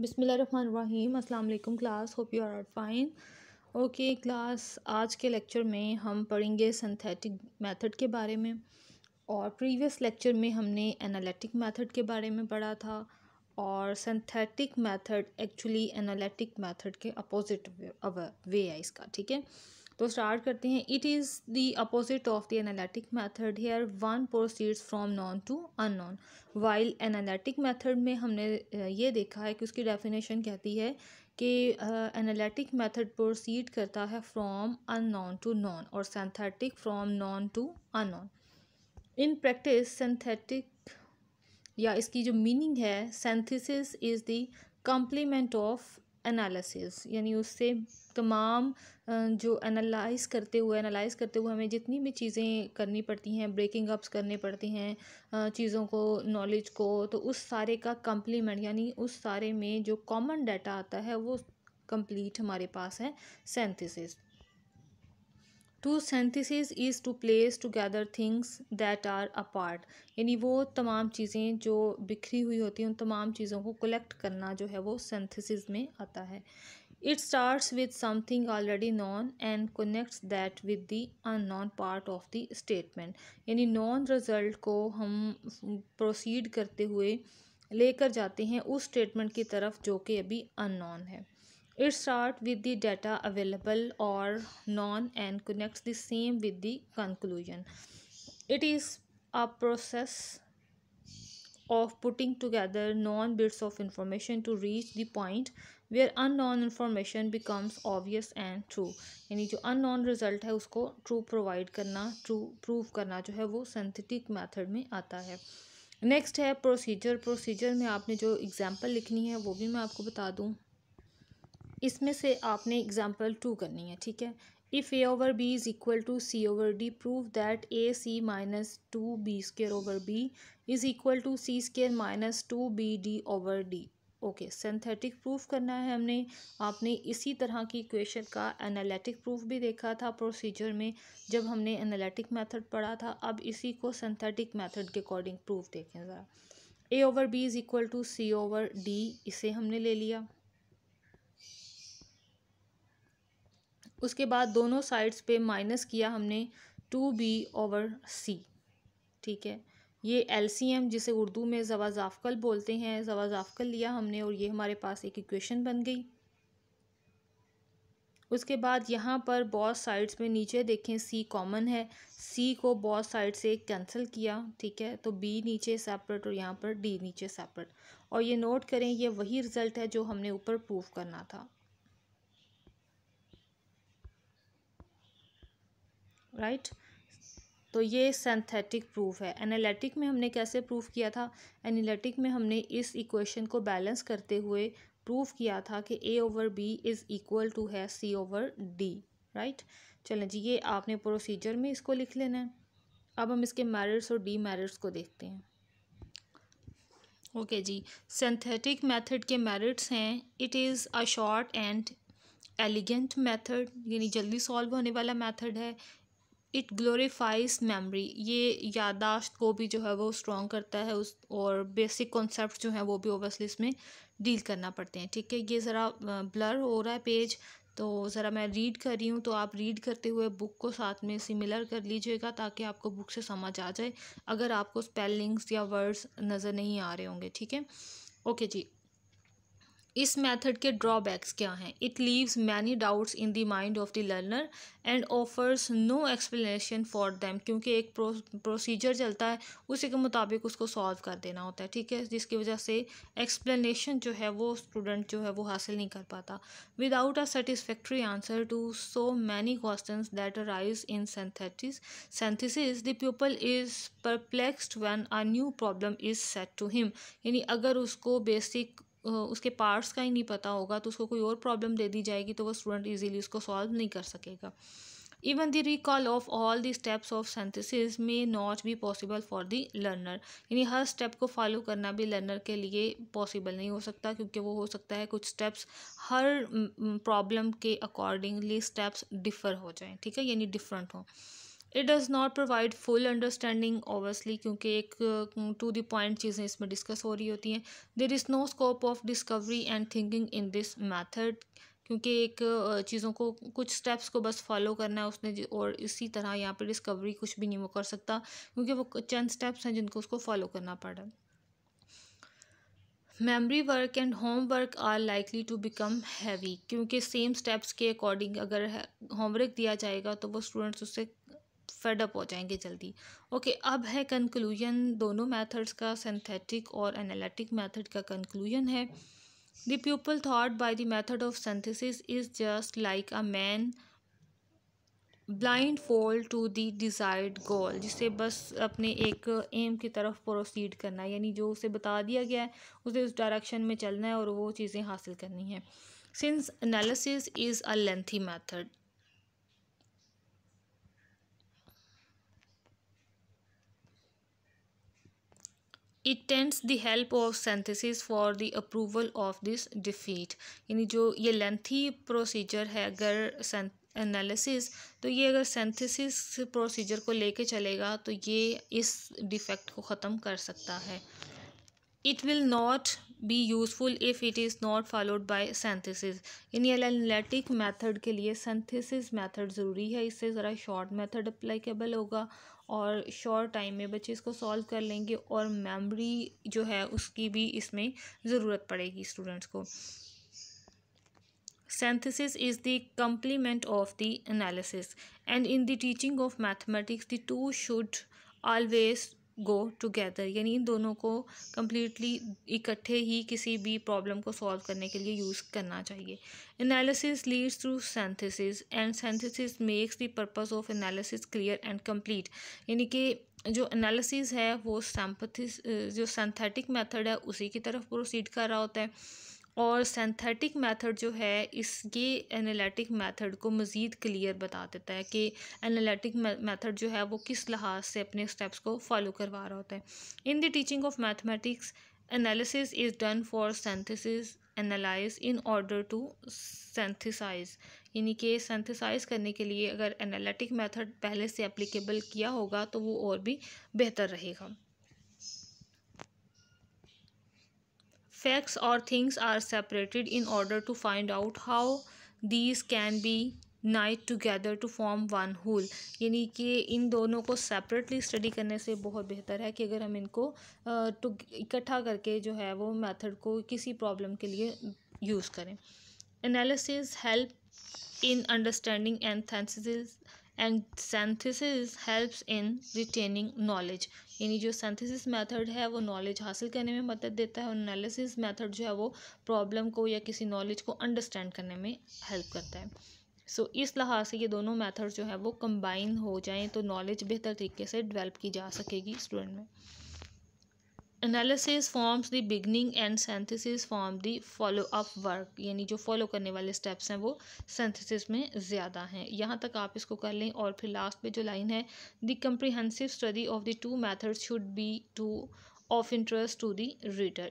बिसमीम अल्लाम class hope you are fine okay class आज के लेक्चर में हम पढ़ेंगे सिंथेटिक मेथड के बारे में और प्रीवियस लेक्चर में हमने एनालिटिक मेथड के बारे में पढ़ा था और synthetic method actually analytic method के अपोजिट वे है इसका ठीक है तो स्टार्ट करते हैं it is the opposite of the analytic method here one proceeds from known to unknown while analytic method में हमने ये देखा है कि उसकी डेफिनेशन कहती है कि एनालिटिक मेथड प्रोसीड करता है फ्रॉम नॉन टू नॉन और synthetic from known to unknown in practice synthetic या इसकी जो मीनिंग है synthesis is the complement of analysis यानी उससे तमाम जो एनालाइज करते हुए एनालाइज करते हुए हमें जितनी भी चीज़ें करनी पड़ती हैं ब्रेकिंग अप्स करने पड़ती हैं चीज़ों को नॉलेज को तो उस सारे का कम्प्लीमेंट यानी उस सारे में जो कॉमन डाटा आता है वो कंप्लीट हमारे पास है synthesis to synthesis is to place together things that are apart यानी वो तमाम चीज़ें जो बिखरी हुई होती हैं उन तमाम चीज़ों को कलेक्ट करना जो है वो सेंथिसिस में आता है it starts with something already known and connects that with the unknown part of the statement यानी नॉन रिज़ल्ट को हम प्रोसीड करते हुए लेकर जाते हैं उस स्टेटमेंट की तरफ जो कि अभी अन है it starts with the data available or known and connects the same with the conclusion it is a process of putting together known bits of information to reach the point where unknown information becomes obvious and true yani jo unknown result hai usko true provide karna true prove karna jo hai wo synthetic method mein aata hai next hai procedure procedure mein aapne jo example likhni hai wo bhi main aapko bata dun इसमें से आपने example to करनी है ठीक है if A over B is equal to C over D prove that A C minus two B square over B is equal to C square minus two B D over D okay synthetic proof करना है हमने आपने इसी तरह की equation का analytic proof भी देखा था प्रोसीजर में जब हमने एनालिटिक मेथड पढ़ा था अब इसी को सिंथेटिक मेथड के अकॉर्डिंग प्रूफ देखें ज़रा A over B is equal to C over D इसे हमने ले लिया उसके बाद दोनों साइड्स पे माइनस किया हमने टू बी ओवर सी ठीक है ये एम जिसे उर्दू में जवा ज़ाफकल बोलते हैं ज़ाफकल लिया हमने और ये हमारे पास एक इक्वेशन बन गई उसके बाद यहाँ पर बॉस साइड्स में नीचे देखें सी कॉमन है सी को बॉस साइड से कैंसिल किया ठीक है तो बी नीचे सेपरेट और यहाँ पर डी नीचे सेपरेट और ये नोट करें ये वही रिज़ल्ट है जो हमने ऊपर प्रूव करना था राइट तो ये सेंथेटिक प्रूफ है एनालिटिक में हमने कैसे प्रूफ किया था एनालिटिक में हमने इस इक्वेशन को बैलेंस करते हुए प्रूफ किया था कि A over B is equal to है सी ओवर डी राइट चलें जी ये आपने प्रोसीजर में इसको लिख लेना है अब हम इसके मैरिट्स और डी मेरिट्स को देखते हैं ओके okay जी सिंथेटिक मेथड के मेरिट्स हैं it is a short and elegant method यानी जल्दी सॉल्व होने वाला मेथड है इट ग्लोरीफाइज मेमरी ये यादाश्त को भी जो है वो स्ट्रॉन्ग करता है उस और बेसिक कॉन्सेप्ट जो है वो भी ओबियसली इसमें डील करना पड़ते हैं ठीक है ये ज़रा ब्लर हो रहा है पेज तो ज़रा मैं रीड कर रही हूँ तो आप रीड करते हुए बुक को साथ में सिमिलर कर लीजिएगा ताकि आपको बुक से समझ आ जाए अगर आपको स्पेलिंग्स या वर्ड्स नज़र नहीं आ रहे होंगे ठीक है ओके जी इस मेथड के ड्रॉबैक्स क्या हैं it leaves many doubts in the mind of the learner and offers no explanation for them क्योंकि एक प्रोसीजर चलता है उसी के मुताबिक उसको सॉल्व कर देना होता है ठीक है जिसकी वजह से एक्सप्लेनेशन जो है वो स्टूडेंट जो है वो हासिल नहीं कर पाता without a satisfactory answer to so many question that arise in synthesis synthesis the pupil is perplexed when a new problem is set to him यानी अगर उसको बेसिक उसके पार्ट्स का ही नहीं पता होगा तो उसको कोई और प्रॉब्लम दे दी जाएगी तो वो स्टूडेंट ईजीली उसको सॉल्व नहीं कर सकेगा even the recall of all the steps of synthesis may not be possible for the learner यानी हर स्टेप को फॉलो करना भी लर्नर के लिए पॉसिबल नहीं हो सकता क्योंकि वो हो सकता है कुछ स्टेप्स हर प्रॉब्लम के अकॉर्डिंगली स्टेप्स डिफ़र हो जाएँ ठीक है यानी डिफरेंट हों it does not provide full understanding obviously क्योंकि एक टू द पॉइंट चीज़ें इसमें डिस्कस हो रही होती हैं there is no scope of discovery and thinking in this method क्योंकि एक uh, चीज़ों को कुछ स्टेप्स को बस फॉलो करना है उसने और इसी तरह यहाँ पर डिस्कवरी कुछ भी नहीं वो कर सकता क्योंकि वो चंद स्टेप्स हैं जिनको उसको फॉलो करना पड़ा memory work and home work are likely to become heavy क्योंकि सेम स्टेप्स के अकॉर्डिंग अगर होमवर्क दिया जाएगा तो वो स्टूडेंट्स उससे फेडअप हो जाएंगे जल्दी ओके अब है कंक्लूजन दोनों मेथड्स का सिंथेटिक और एनालिटिक मेथड का कंक्लूजन है the people thought by the method of synthesis is just like a man blindfold to the desired goal जिसे बस अपने एक एम की तरफ प्रोसीड करना है यानी जो उसे बता दिया गया है उसे उस डायरेक्शन में चलना है और वो चीज़ें हासिल करनी है since analysis is a lengthy method it tends the help of synthesis for the approval of this defeat यानी जो ये लेंथी प्रोसीजर है अगर एनालिसिस तो ये अगर सेंथेसिस प्रोसीजर को लेके चलेगा तो ये इस डिफेक्ट को ख़त्म कर सकता है it will not be useful if it is not followed by synthesis यानी एनालिटिक मेथड के लिए सेंथिसिस मेथड ज़रूरी है इससे ज़रा शॉर्ट मेथड अप्लाइकेबल होगा और शॉर्ट टाइम में बच्चे इसको सॉल्व कर लेंगे और मेमोरी जो है उसकी भी इसमें ज़रूरत पड़ेगी स्टूडेंट्स को synthesis is the complement of the analysis and in the teaching of mathematics the two should always go together यानी इन दोनों को कम्प्लीटली इकट्ठे ही किसी भी प्रॉब्लम को सॉल्व करने के लिए यूज़ करना चाहिए analysis leads through synthesis and synthesis makes the purpose of analysis clear and complete यानी कि जो एनालिसिस है वो सैम्पथिस जो सेंथेटिक मेथड है उसी की तरफ प्रोसीड कर रहा होता है और सेंथेटिक मेथड जो है इस ये एनालिटिक मेथड को मज़ीद क्लियर बता देता है कि एनालिटिक मेथड जो है वो किस लिहाज से अपने स्टेप्स को फॉलो करवा रहा होता है in the teaching of mathematics analysis is done for synthesis analyse in order to synthesise यानी कि सेंथिसाइज करने के लिए अगर एनालिटिक मेथड पहले से एप्लीकेबल किया होगा तो वो और भी बेहतर रहेगा facts or things are separated in order to find out how these can be knit together to form one whole यानी कि इन दोनों को सेपरेटली स्टडी करने से बहुत बेहतर है कि अगर हम इनको टू इकट्ठा करके जो है वो मेथड को किसी प्रॉब्लम के लिए यूज़ करें analysis help in understanding and thesis and synthesis helps in retaining knowledge यानी जो सेंथिसिस मेथड है वो नॉलेज हासिल करने में मदद देता है और एनालिसिस मेथड जो है वो प्रॉब्लम को या किसी नॉलेज को अंडरस्टैंड करने में हेल्प करता है सो so, इस लिहाज से ये दोनों मेथड जो है वो कंबाइन हो जाएँ तो नॉलेज बेहतर तरीके से डिवेल्प की जा सकेगी स्टूडेंट में analysis forms the beginning and synthesis form the follow up work यानी जो फॉलो करने वाले स्टेप्स हैं वो सेंथिसिस में ज़्यादा हैं यहाँ तक आप इसको कर लें और फिर लास्ट में जो लाइन है the comprehensive study of the two method should be too of interest to the reader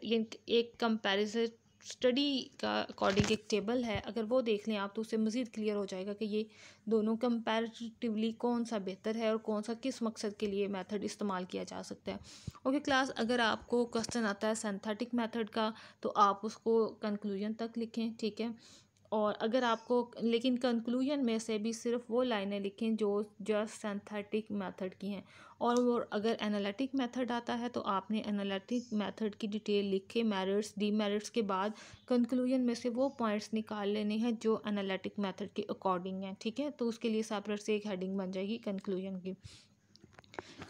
एक कंपेरिजन स्टडी का अकॉर्डिंग एक टेबल है अगर वो देख लें आप तो उससे मज़ीद क्लियर हो जाएगा कि ये दोनों कंपैरेटिवली कौन सा बेहतर है और कौन सा किस मकसद के लिए मेथड इस्तेमाल किया जा सकता है ओके क्लास अगर आपको क्वेश्चन आता है सेंथेटिक मेथड का तो आप उसको कंक्लूजन तक लिखें ठीक है और अगर आपको लेकिन कंक्लूजन में से भी सिर्फ वो लाइनें लिखें जो जस्ट सिंथेटिक मेथड की हैं और वो अगर एनालिटिक मेथड आता है तो आपने एनालिटिक मेथड की डिटेल लिख के मेरिट्स डीमेरिट्स के बाद कंक्लूजन में से वो पॉइंट्स निकाल लेने हैं जो एनालिटिक मेथड के अकॉर्डिंग हैं ठीक है तो उसके लिए सेपरेट से एक हेडिंग बन जाएगी कंक्लूजन की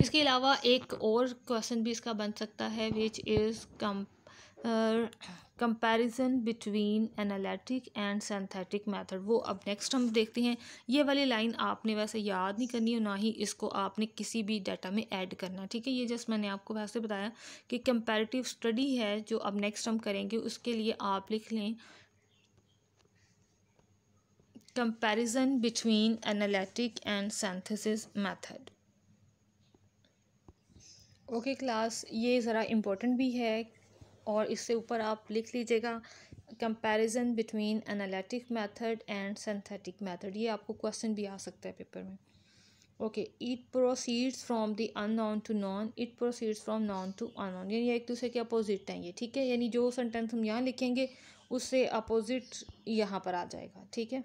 इसके अलावा एक और क्वेश्चन भी इसका बन सकता है which is come comparison between analytic and synthetic method वो अब नेक्स्ट हम देखते हैं ये वाली लाइन आपने वैसे याद नहीं करनी और ना ही इसको आपने किसी भी डाटा में ऐड करना ठीक है ये जस्ट मैंने आपको वैसे बताया कि कंपैरेटिव स्टडी है जो अब नेक्स्ट हम करेंगे उसके लिए आप लिख लें comparison between analytic and synthesis method okay class ये ज़रा इम्पोर्टेंट भी है और इससे ऊपर आप लिख लीजिएगा comparison between analytic method and synthetic method ये आपको क्वेश्चन भी आ सकता है पेपर में okay it proceeds from the unknown to known it proceeds from known to unknown यानी एक दूसरे के अपोजिट हैं ये ठीक है यानी जो सेंटेंस हम यहाँ लिखेंगे उससे अपोजिट यहाँ पर आ जाएगा ठीक है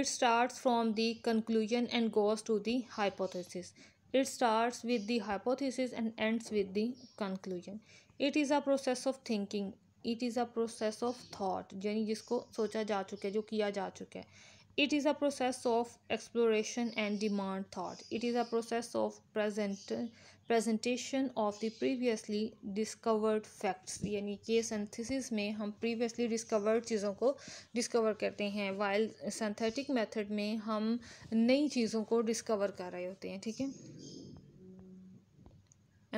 it start from the conclusion and goes to the hypothesis It starts with the hypothesis and ends with the conclusion. It is a process of thinking. It is a process of thought. यानी जिसको सोचा जा चुका है जो किया जा चुका है It is a process of exploration and demand thought. It is a process of present presentation of the previously discovered facts यानी कि सेंथिसिस में हम प्रीवियसली डिस्कवर्ड चीज़ों को डिस्कवर करते हैं वाइल सिंथेटिक मेथड में हम नई चीज़ों को डिस्कवर कर रहे होते हैं ठीक है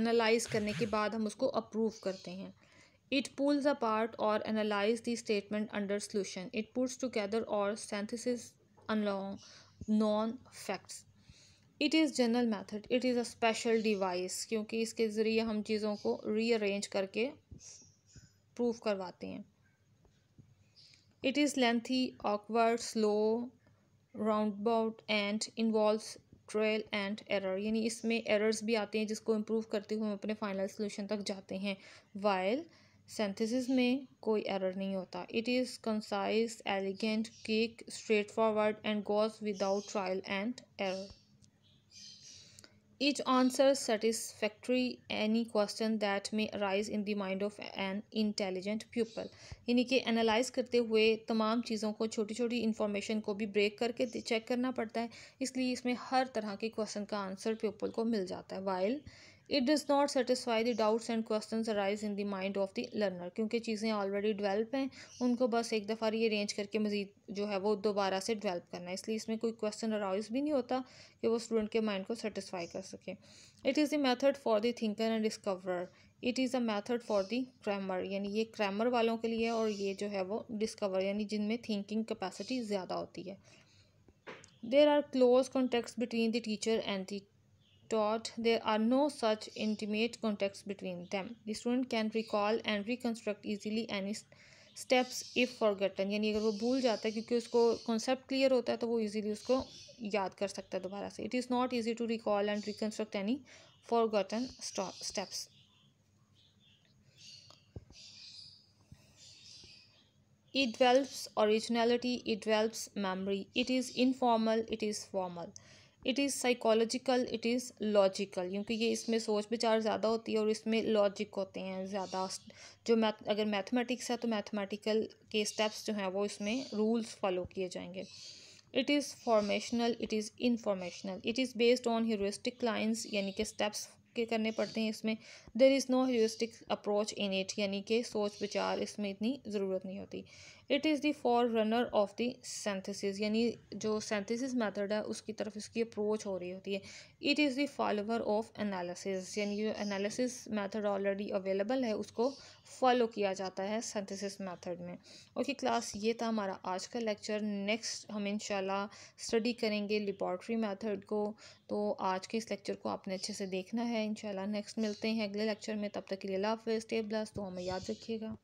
एनालाइज करने के बाद हम उसको अप्रूव करते हैं इट पुल्स अ पार्ट और analyse the statement under solution it pulls together और synthesis along known facts it is general method it is a special device क्योंकि इसके ज़रिए हम चीज़ों को रीअरेंज करके प्रूव करवाते हैं it is lengthy awkward slow roundabout and involve trial and error यानी इसमें एरर्स भी आते हैं जिसको इम्प्रूव करते हुए हम अपने फाइनल सोल्यूशन तक जाते हैं वाइल सेंथिसिस में कोई एरर नहीं होता it is concise elegant quick straight forward and goes without trial and error Each answer satisfactory any question that may arise in the mind of an intelligent pupil. यानी कि analyse करते हुए तमाम चीज़ों को छोटी छोटी इन्फॉर्मेशन को भी ब्रेक करके चेक करना पड़ता है इसलिए इसमें हर तरह के क्वेश्चन का आंसर प्यूपल को मिल जाता है while it does not satisfy the doubts and question arise in the mind of the learner क्योंकि चीज़ें ऑलरेडी डिवेल्प हैं उनको बस एक दफ़ा ये अरेंज करके मज़ीद जो है वो दोबारा से डिवेल्प करना है इसलिए इसमें कोई क्वेश्चन अराइज भी नहीं होता कि वो स्टूडेंट के माइंड को सेटिसफाई कर सके it is the method for the thinker and discover it is a method for the crammer यानी ये क्रैमर वालों के लिए और ये जो है वो डिस्कवर यानी जिनमें थिंकिंग कैपेसिटी ज़्यादा होती है there are close contacts between the teacher and the dot there are no such intimate contacts between them the student can recall and reconstruct easily any steps if forgotten. यानी अगर वो भूल जाता है क्योंकि उसको concept clear होता है तो वो इजीली उसको याद कर सकता है दोबारा से It is not easy to recall and reconstruct, reconstruct forgotten steps. it develops originality it develops memory it is informal it is formal it is psychological it is logical क्योंकि ये इसमें सोच विचार ज़्यादा होती है और इसमें लॉजिक होते हैं ज़्यादा जो मैथ अगर मैथमेटिक्स है तो मैथमेटिकल के स्टेप्स जो हैं वो इसमें रूल्स फॉलो किए जाएंगे it is formational it is informational it is based on heuristic lines यानी कि स्टेप्स के करने पड़ते हैं इसमें there is no heuristic approach in it यानी कि सोच विचार इसमें इतनी ज़रूरत नहीं होती it is the forerunner of the synthesis यानी जो सेंथिसिस मेथड है उसकी तरफ इसकी अप्रोच हो रही होती है it is the follower of analysis यानी जो एनालिसिस मेथड ऑलरेडी अवेलेबल है उसको फॉलो किया जाता है सेंथिसिस मेथड में ओके क्लास ये था हमारा आज का लेक्चर नेक्स्ट हम इंशाल्लाह स्टडी करेंगे लेबॉर्ट्री मैथड को तो आज के इस लेक्चर को आपने अच्छे से देखना है इंशाल्लाह नेक्स्ट मिलते हैं अगले लेक्चर में तब तक के लिए लाफ स्टे ब्लास तो हमें याद रखिएगा